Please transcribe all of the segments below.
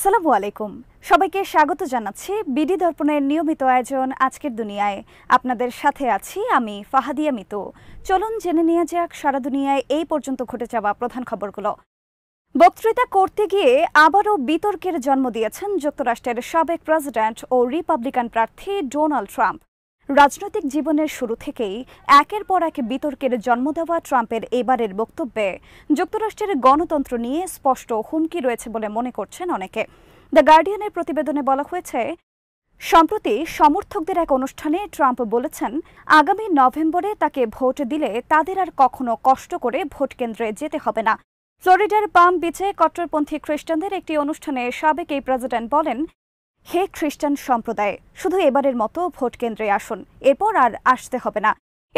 আসসালামু আলাইকুম সবাইকে স্বাগত জানাচ্ছি বিডি দর্পণের নিয়মিত আয়োজন আজকের দুনিয়ায় আপনাদের সাথে আছি আমি ফাহাদিয়া মিতু চলুন জেনে নেওয়া যাক সারা দুনিয়ায় এই পর্যন্ত ঘটে যাওয়া প্রধান খবরগুলো বক্তৃতা করতে গিয়ে আবারও বিতর্কের জন্ম দিয়েছেন যুক্তরাষ্ট্রের সাবেক প্রেসিডেন্ট ও রিপাবলিকান প্রার্থী ডোনাল্ড ট্রাম্প রাজনৈতিক জীবনের শুরু থেকেই একের পর এক বিতর্কের জন্ম দেওয়া ট্রাম্পের এবারের বক্তব্যে যুক্তরাষ্ট্রের গণতন্ত্র নিয়ে স্পষ্ট হুমকি রয়েছে বলে মনে করছেন অনেকে দ্য গার্ডিয়ানের প্রতিবেদনে বলা হয়েছে সম্প্রতি সমর্থকদের এক অনুষ্ঠানে ট্রাম্প বলেছেন আগামী নভেম্বরে তাকে ভোট দিলে তাদের আর কখনো কষ্ট করে ভোট কেন্দ্রে যেতে হবে না ফ্লোরিডার পাম বিচে কট্টরপন্থী খ্রিস্টানদের একটি অনুষ্ঠানে সাবেক এই প্রেসিডেন্ট বলেন হে খ্রিস্টান সম্প্রদায়ে শুধু এবারের মতো ভোট কেন্দ্রে আসুন এরপর আর আসতে হবে না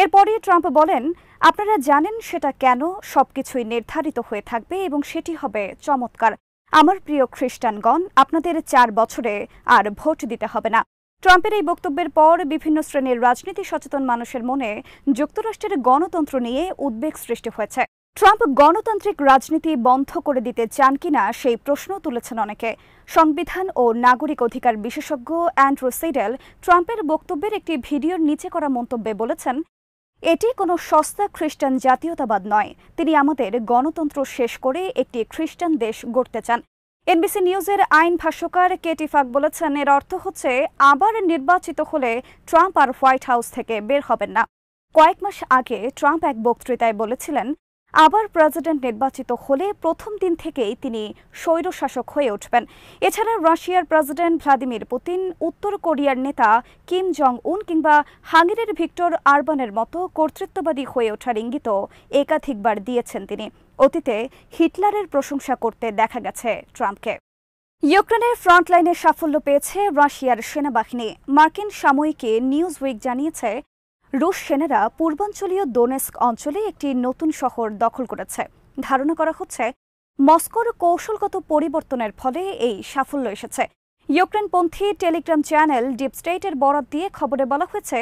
এরপরই ট্রাম্প বলেন আপনারা জানেন সেটা কেন সবকিছুই নির্ধারিত হয়ে থাকবে এবং সেটি হবে চমৎকার আমার প্রিয় খ্রিস্টানগণ আপনাদের চার বছরে আর ভোট দিতে হবে না ট্রাম্পের এই বক্তব্যের পর বিভিন্ন শ্রেণীর রাজনীতি সচেতন মানুষের মনে যুক্তরাষ্ট্রের গণতন্ত্র নিয়ে উদ্বেগ সৃষ্টি হয়েছে ট্রাম্প গণতান্ত্রিক রাজনীতি বন্ধ করে দিতে চান কিনা সেই প্রশ্ন তুলেছেন অনেকে সংবিধান ও নাগরিক অধিকার বিশেষজ্ঞ অ্যান্ড্রু সিডেল ট্রাম্পের বক্তব্যের একটি ভিডিওর নিচে করা মন্তব্যে বলেছেন এটি কোনো সস্তা খ্রিস্টান জাতীয়তাবাদ নয় তিনি আমাদের গণতন্ত্র শেষ করে একটি খ্রিস্টান দেশ গড়তে চান এনবিসি নিউজের আইন ভাষ্যকার কেটি ফাক বলেছেন এর অর্থ হচ্ছে আবার নির্বাচিত হলে ট্রাম্প আর হোয়াইট হাউস থেকে বের হবেন না কয়েক মাস আগে ট্রাম্প এক বক্তৃতায় বলেছিলেন আবার প্রেসিডেন্ট নির্বাচিত হলে প্রথম দিন থেকেই তিনি স্বৈরশাসক হয়ে উঠবেন এছাড়া রাশিয়ার প্রেসিডেন্ট ভ্লাদিমির পুতিন উত্তর কোরিয়ার নেতা কিম জং উন কিংবা হাঙ্গেরির ভিক্টর আরবানের মতো কর্তৃত্ববাদী হয়ে ওঠার ইঙ্গিতও একাধিকবার দিয়েছেন তিনি অতীতে হিটলারের প্রশংসা করতে দেখা গেছে ট্রাম্পকে ইউক্রেনের ফ্রন্টলাইনে সাফল্য পেয়েছে রাশিয়ার সেনাবাহিনী মার্কিন সাময়িকী নিউজ উইক জানিয়েছে রুশ সেনারা পূর্বাঞ্চলীয় দোনেস্ক অঞ্চলে একটি নতুন শহর দখল করেছে ধারণা করা হচ্ছে মস্কোর কৌশলগত পরিবর্তনের ফলে এই সাফল্য এসেছে ইউক্রেনপন্থী টেলিগ্রাম চ্যানেল ডিপ স্টেটের বরাত দিয়ে খবরে বলা হয়েছে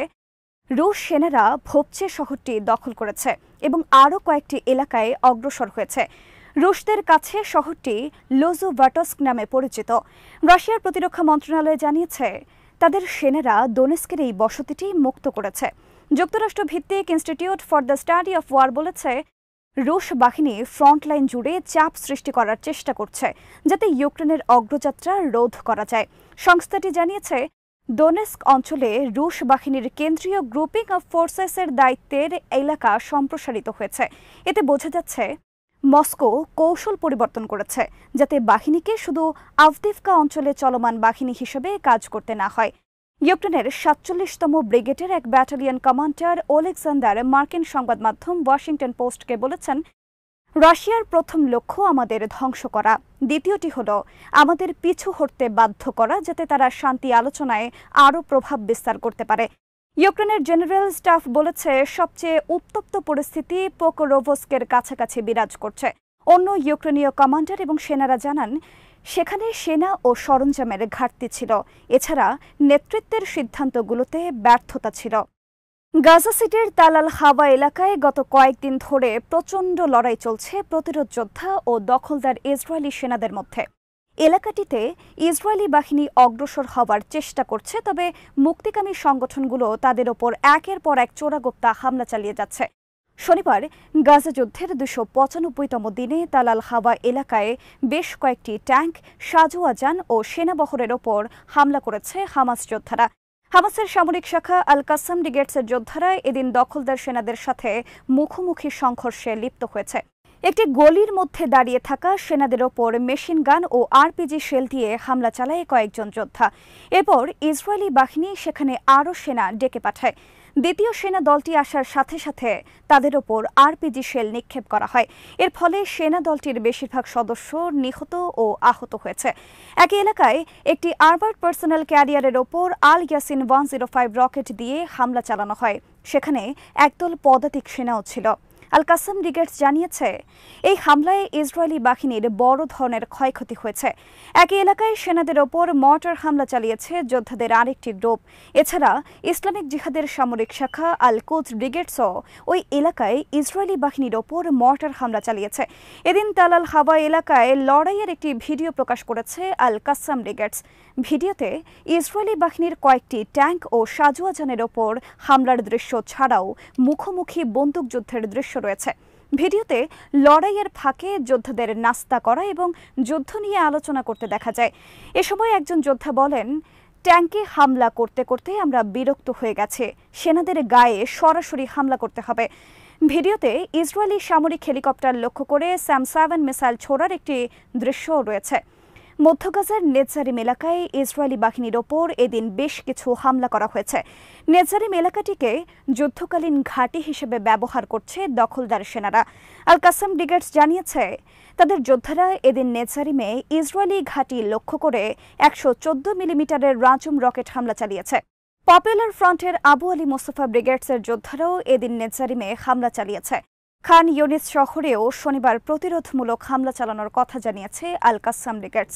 রুশ সেনারা ভোপচে শহরটি দখল করেছে এবং আরও কয়েকটি এলাকায় অগ্রসর হয়েছে রুশদের কাছে শহরটি লোজোভাটস্ক নামে পরিচিত রাশিয়ার প্রতিরক্ষা মন্ত্রণালয় জানিয়েছে তাদের সেনারা দোনেস্কের এই বসতিটি মুক্ত করেছে যুক্তরাষ্ট্র ভিত্তিক Institute for the Study of War বলেছে রুশ বাহিনী ফ্রন্টলাইন জুড়ে চাপ সৃষ্টি করার চেষ্টা করছে যাতে ইউক্রেনের অগ্রযাত্রা রোধ করা যায় সংস্থাটি জানিয়েছে দোনেস্ক অঞ্চলে রুশ বাহিনীর কেন্দ্রীয় গ্রুপিং অফ ফোর্সেসের দায়িত্বের এলাকা সম্প্রসারিত হয়েছে এতে বোঝা যাচ্ছে মস্কো কৌশল পরিবর্তন করেছে যাতে বাহিনীকে শুধু আফদিফকা অঞ্চলে চলমান বাহিনী হিসেবে কাজ করতে না হয় ইউক্রেনের সাতচল্লিশতম ব্রিগেডের এক ব্যাটালিয়ন কমান্ডার ওলেকজান্ডার মার্কিন সংবাদ মাধ্যম ওয়াশিংটন পোস্টকে বলেছেন রাশিয়ার প্রথম লক্ষ্য আমাদের ধ্বংস করা দ্বিতীয়টি হল আমাদের পিছু হটতে বাধ্য করা যাতে তারা শান্তি আলোচনায় আরও প্রভাব বিস্তার করতে পারে ইউক্রেনের জেনারেল স্টাফ বলেছে সবচেয়ে উত্তপ্ত পরিস্থিতি পোকোরোভস্কের কাছাকাছি বিরাজ করছে অন্য ইউক্রেনীয় কমান্ডার এবং সেনারা জানান সেখানে সেনা ও সরঞ্জামের ঘাটতি ছিল এছাড়া নেতৃত্বের সিদ্ধান্তগুলোতে ব্যর্থতা ছিল গাজা সিটির তালাল হাওয়া এলাকায় গত কয়েকদিন ধরে প্রচণ্ড লড়াই চলছে প্রতিরোধ যোদ্ধা ও দখলদার ইসরায়েলি সেনাদের মধ্যে এলাকাটিতে ইসরায়েলি বাহিনী অগ্রসর হওয়ার চেষ্টা করছে তবে মুক্তিকামী সংগঠনগুলো তাদের ওপর একের পর এক চোরাগোপ্তা হামলা চালিয়ে যাচ্ছে শনিবার গাজা যুদ্ধের দুশো পঁচানব্বইতম দিনে তালাল হাওয়া এলাকায় বেশ কয়েকটি ট্যাঙ্ক সাজুয়াজান ও সেনাবহরের ওপর হামলা করেছে হামাস যোদ্ধারা হামাসের সামরিক শাখা আল কাসাম ডিগেটসের যোদ্ধারা এদিন দখলদার সেনাদের সাথে মুখোমুখি সংঘর্ষে লিপ্ত হয়েছে একটি গলির মধ্যে দাঁড়িয়ে থাকা সেনাদের ওপর মেশিন গান ও আরপিজি শেল দিয়ে হামলা চালায় কয়েকজন যোদ্ধা এরপর ইসরায়েলি বাহিনী সেখানে আরও সেনা ডেকে পাঠায় দ্বিতীয় সেনা দলটি আসার সাথে সাথে তাদের ওপর আরপিজি শেল নিক্ষেপ করা হয় এর ফলে সেনা দলটির বেশিরভাগ সদস্য নিহত ও আহত হয়েছে একই এলাকায় একটি আর্বার্ড পার্সোনাল ক্যারিয়ারের ওপর Al Yassin one zero five rocket দিয়ে হামলা চালানো হয় সেখানে একদল পদাতিক সেনাও ছিল আল কাসম ব্রিগেডস জানিয়েছে এই হামলায় ইসরায়েলি বাহিনীর বড় ধরনের ক্ষয়ক্ষতি হয়েছে একই এলাকায় সেনাদের ওপর মর্টার হামলা চালিয়েছে যোদ্ধাদের আরেকটি গ্রুপ এছাড়া ইসলামিক জিহাদের সামরিক শাখা আল কোচ ব্রিগেডসও ওই এলাকায় ইসরায়েলি বাহিনীর ওপর মর্টার হামলা চালিয়েছে এদিন তালাল হাওয়া এলাকায় লড়াইয়ের একটি ভিডিও প্রকাশ করেছে আল কাসাম ব্রিগেডস ভিডিওতে ইসরায়েলি বাহিনীর কয়েকটি ট্যাঙ্ক ও সাজুয়াজানের ওপর হামলার দৃশ্য ছাড়াও মুখোমুখি বন্দুকযুদ্ধের দৃশ্য রয়েছে ভিডিওতে লড়াইয়ের ফাঁকে যোদ্ধাদের নাস্তা করা এবং যুদ্ধ নিয়ে আলোচনা করতে দেখা যায় এ সময় একজন যোদ্ধা বলেন ট্যাঙ্কে হামলা করতে করতে আমরা বিরক্ত হয়ে গেছে সেনাদের গায়ে সরাসরি হামলা করতে হবে ভিডিওতে ইসরায়েলি সামরিক হেলিকপ্টার লক্ষ্য করে স্যাম মিসাইল ছোড়ার একটি দৃশ্যও রয়েছে মধ্য গাজার নেজারিম এলাকায় ইসরায়েলি বাহিনীর ওপর এদিন বেশ কিছু হামলা করা হয়েছে নেজারিম এলাকাটিকে যুদ্ধকালীন ঘাঁটি হিসেবে ব্যবহার করছে দখলদার সেনারা আল কাসাম ব্রিগেডস জানিয়েছে তাদের যোদ্ধারা এদিন নেজারিমে ইসরায়েলি ঘাঁটি লক্ষ্য করে একশো চোদ্দ মিলিমিটারের রাঁচুম রকেট হামলা চালিয়েছে পপুলার ফ্রন্টের আবু আলী মোস্তফা ব্রিগেডসের যোদ্ধারাও এদিন নেজারিমে হামলা চালিয়েছে খান ইউনিস শহরেও শনিবার প্রতিরোধমূলক হামলা চালানোর কথা জানিয়েছে আল কাসাম ব্রিগেডস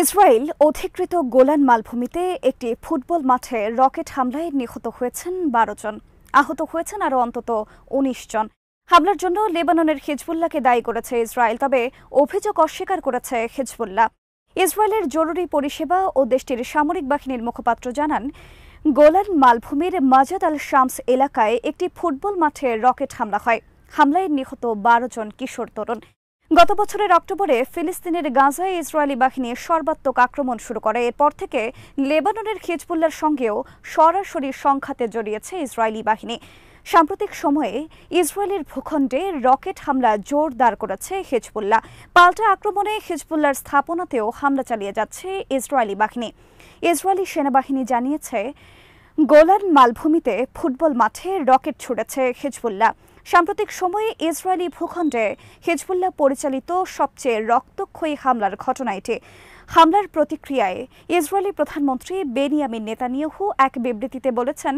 ইসরায়েল অধিকৃত গোলান মালভূমিতে একটি ফুটবল মাঠে রকেট হামলায় নিহত হয়েছেন বারো জন আহত হয়েছেন আরও অন্তত উনিশ জন হামলার জন্য লেবাননের হিজবুল্লাহকে দায়ী করেছে ইসরায়েল তবে অভিযোগ অস্বীকার করেছে হিজবুল্লাহ ইসরায়েলের জরুরি পরিষেবা ও দেশটির সামরিক বাহিনীর মুখপাত্র জানান গোলান মালভূমির মাজাদ আল শামস এলাকায় একটি ফুটবল মাঠে রকেট হামলা হয় হামলায় নিহত বারো জন কিশোর তরুণ গত বছরের অক্টোবরে ফিলিস্তিনের গাজায় ইসরায়েলি বাহিনী সর্বাত্মক আক্রমণ শুরু করে এরপর থেকে লেবাননের খিজবুল্লার সঙ্গেও সরাসরি সংঘাতে জড়িয়েছে ইসরায়েলি বাহিনী সাম্প্রতিক সময়ে ইসরায়েলের ভূখণ্ডে রকেট হামলা জোরদার করেছে হিজবুল্লাহ পাল্টা আক্রমণে হিজবুল্লার স্থাপনাতেও হামলা চালিয়ে যাচ্ছে ইসরায়েলি বাহিনী ইসরায়েলি সেনাবাহিনী জানিয়েছে গোলান মালভূমিতে ফুটবল মাঠে রকেট ছুড়েছে হিজবুল্লাহ সাম্প্রতিক সময়ে ইসরায়েলি ভূখণ্ডে হিজবুল্লাহ পরিচালিত সবচেয়ে রক্তক্ষয়ী হামলার ঘটনা এটি হামলার প্রতিক্রিয়ায় ইসরায়েলি প্রধানমন্ত্রী বেনিয়ামিন নেতানিয়াহু এক বিবৃতিতে বলেছেন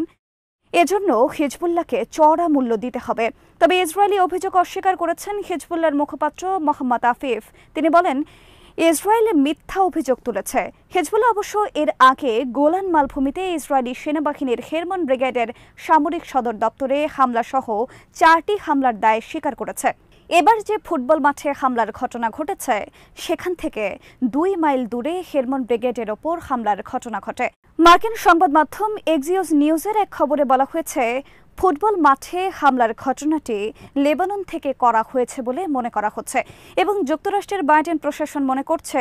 এজন্য হিজবুল্লাহকে চড়া মূল্য দিতে হবে তবে ইসরায়েলি অভিযোগ অস্বীকার করেছেন হিজবুল্লার মুখপাত্র মোহাম্মদ আফিফ তিনি বলেন ইসরায়েলে মিথ্যা অভিযোগ তুলেছে হেজবুল্লা অবশ্য এর আগে গোলান মালভূমিতে ইসরায়েলি সেনাবাহিনীর হেরমন ব্রিগেডের সামরিক সদর দপ্তরে হামলাসহ চারটি হামলার দায় স্বীকার করেছে এবার যে ফুটবল মাঠে হামলার ঘটনা ঘটেছে সেখান থেকে দুই মাইল দূরে হেরমন ব্রিগেডের ওপর হামলার ঘটনা ঘটে মার্কিন সংবাদ মাধ্যম এক্সিওস নিউজের এক খবরে বলা হয়েছে ফুটবল মাঠে হামলার ঘটনাটি লেবানন থেকে করা হয়েছে বলে মনে করা হচ্ছে এবং যুক্তরাষ্ট্রের বাইডেন প্রশাসন মনে করছে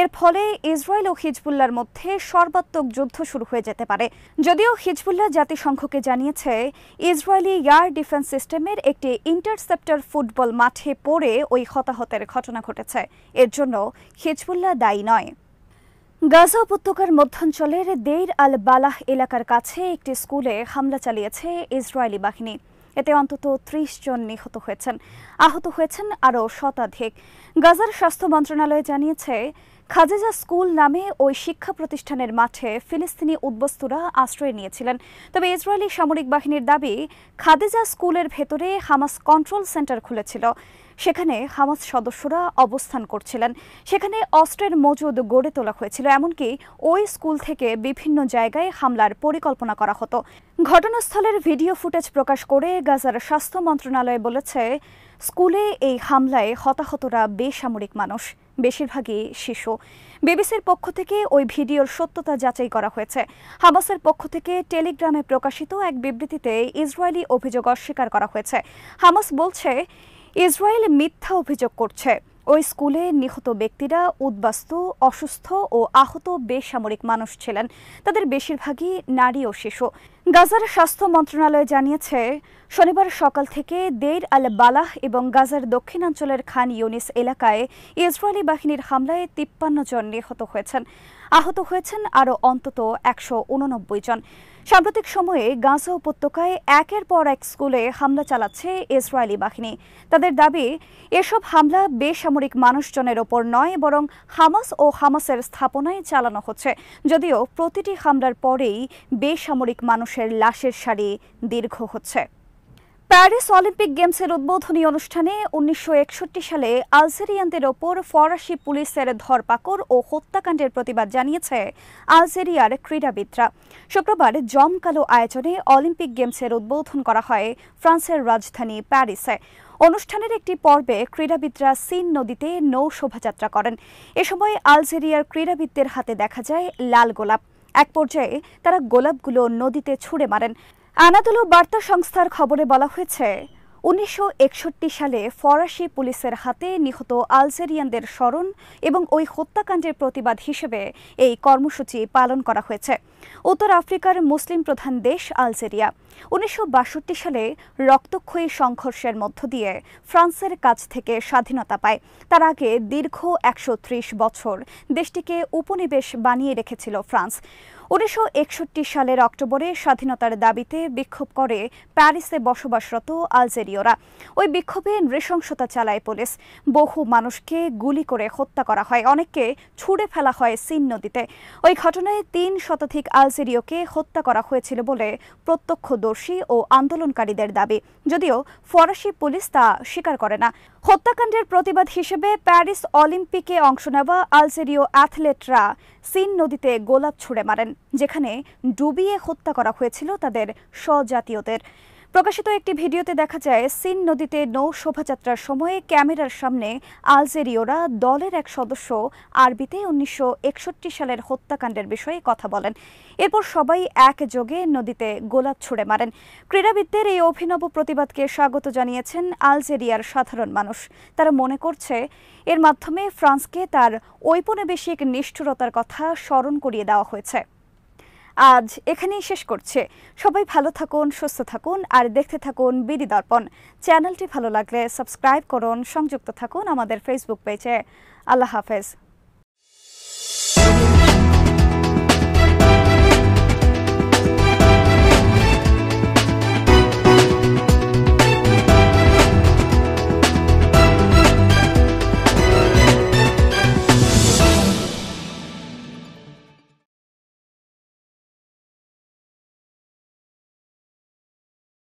এর ফলে ইসরায়েল ও হিজবুল্লার মধ্যে সর্বাত্মক যুদ্ধ শুরু হয়ে যেতে পারে যদিও হিজবুল্লাহ জাতিসংঘকে জানিয়েছে ইসরায়েলি ইয়ার ডিফেন্স সিস্টেমের একটি ইন্টারসেপ্টর ফুটবল মাঠে পড়ে ওই হতাহতের ঘটনা ঘটেছে এর জন্য হিজবুল্লাহ দায়ী নয় গাজা উপত্যকার মধ্যাঞ্চলের দেইর আল বালাহ এলাকার কাছে একটি স্কুলে হামলা চালিয়েছে ইসরায়েলি বাহিনী এতে অন্তত ত্রিশ জন নিহত হয়েছেন আহত হয়েছেন আরও শতাধিক গাজার স্বাস্থ্য মন্ত্রণালয় জানিয়েছে খাজেজা স্কুল নামে ওই শিক্ষা প্রতিষ্ঠানের মাঠে ফিলিস্তিনি উদ্বস্তুরা আশ্রয় নিয়েছিলেন তবে ইসরায়েলি সামরিক বাহিনীর দাবি খাদেজা স্কুলের ভেতরে হামাস কন্ট্রোল সেন্টার খুলেছিল সেখানে হামাস সদস্যরা অবস্থান করছিলেন সেখানে অস্ত্রের মজুদ গড়ে তোলা হয়েছিল এমনকি ওই স্কুল থেকে বিভিন্ন জায়গায় হামলার পরিকল্পনা করা হতো ঘটনাস্থলের ভিডিও ফুটেজ প্রকাশ করে গাজার স্বাস্থ্য মন্ত্রণালয় বলেছে স্কুলে এই হামলায় হতাহতরা বেসামরিক মানুষ বেশিরভাগই শিশু বিবিসির পক্ষ থেকে ওই ভিডিওর সত্যতা যাচাই করা হয়েছে হামাসের পক্ষ থেকে টেলিগ্রামে প্রকাশিত এক বিবৃতিতে ইসরায়েলি অভিযোগ অস্বীকার করা হয়েছে হামাস বলছে ইসরায়েল মিথ্যা অভিযোগ করছে ওই স্কুলে নিহত ব্যক্তিরা উদ্বাস্তু অসুস্থ ও আহত বেসামরিক মানুষ ছিলেন তাদের বেশিরভাগই নারী ও শিশু গাজার স্বাস্থ্য মন্ত্রণালয় জানিয়েছে শনিবার সকাল থেকে দেইর আল বালাহ এবং গাজার দক্ষিণাঞ্চলের খান ইউনিস এলাকায় ইসরায়েলি বাহিনীর হামলায় তিপ্পান্ন জন নিহত হয়েছেন আহত হয়েছেন আরও অন্তত একশো জন সাম্প্রতিক সময়ে গাজা উপত্যকায় একের পর এক স্কুলে হামলা চালাচ্ছে ইসরায়েলি বাহিনী তাদের দাবি এসব হামলা বেসামরিক মানুষজনের ওপর নয় বরং হামাস ও হামাসের স্থাপনায় চালানো হচ্ছে যদিও প্রতিটি হামলার পরেই বেসামরিক মানুষের লাশের সারি দীর্ঘ হচ্ছে প্যারিস অলিম্পিক গেমসের উদ্বোধনী অনুষ্ঠানে উনিশশো সালে আলজেরিয়ানদের ওপর ফরাসি পুলিশের ধরপাকড় ও হত্যাকাণ্ডের প্রতিবাদ জানিয়েছে আলজেরিয়ার ক্রীড়াবিদরা শুক্রবার জমকালো আয়োজনে অলিম্পিক গেমসের উদ্বোধন করা হয় ফ্রান্সের রাজধানী প্যারিসে অনুষ্ঠানের একটি পর্বে ক্রীড়াবিদরা সিন নদীতে নৌ শোভাযাত্রা করেন এ সময় আলজেরিয়ার ক্রীড়াবিদদের হাতে দেখা যায় লাল গোলাপ এক পর্যায়ে তারা গোলাপগুলো নদীতে ছুঁড়ে মারেন আনাদলু বার্তা সংস্থার খবরে বলা হয়েছে উনিশশো সালে ফরাসি পুলিশের হাতে নিহত আলজেরিয়ানদের স্মরণ এবং ওই হত্যাকাণ্ডের প্রতিবাদ হিসেবে এই কর্মসূচি পালন করা হয়েছে উত্তর আফ্রিকার মুসলিম প্রধান দেশ আলজেরিয়া উনিশশো সালে রক্তক্ষয়ী সংঘর্ষের মধ্য দিয়ে ফ্রান্সের কাছ থেকে স্বাধীনতা পায় তার আগে দীর্ঘ একশো বছর দেশটিকে উপনিবেশ বানিয়ে রেখেছিল ফ্রান্স উনিশশো সালের অক্টোবরে স্বাধীনতার দাবিতে বিক্ষোভ করে প্যারিসে বসবাসরত আলজেরীয়রা ওই বিক্ষোভে নৃশংসতা চালায় পুলিশ বহু মানুষকে গুলি করে হত্যা করা হয় অনেককে ছুড়ে ফেলা হয় সিন নদীতে ওই ঘটনায় তিন শতাধিক আলজেরীয়কে হত্যা করা হয়েছিল বলে প্রত্যক্ষ দোষী ও আন্দোলনকারীদের দাবি যদিও ফরাসি পুলিশ তা স্বীকার করে না হত্যাকাণ্ডের প্রতিবাদ হিসেবে প্যারিস অলিম্পিকে অংশ নেওয়া আলজেরীয় অ্যাথলেটরা সিন নদীতে গোলাপ ছুঁড়ে মারেন যেখানে ডুবিয়ে হত্যা করা হয়েছিল তাদের স্বজাতীয়দের প্রকাশিত একটি ভিডিওতে দেখা যায় সিন নদীতে নৌ শোভাযাত্রার সময়ে ক্যামেরার সামনে আলজেরীয়রা দলের এক সদস্য আরবিতে উনিশশো সালের হত্যাকাণ্ডের বিষয়ে কথা বলেন এরপর সবাই একযোগে নদীতে গোলাপ ছুড়ে মারেন ক্রীড়াবিদদের এই অভিনব প্রতিবাদকে স্বাগত জানিয়েছেন আলজেরিয়ার সাধারণ মানুষ তারা মনে করছে এর মাধ্যমে ফ্রান্সকে তার ঔপনিবেশিক নিষ্ঠুরতার কথা স্মরণ করিয়ে দেওয়া হয়েছে আজ এখানেই শেষ করছে সবাই ভালো থাকুন সুস্থ থাকুন আর দেখতে থাকুন বিডি দর্পণ চ্যানেলটি ভালো লাগলে সাবস্ক্রাইব করুন সংযুক্ত থাকুন আমাদের ফেসবুক পেজে আল্লাহ হাফেজ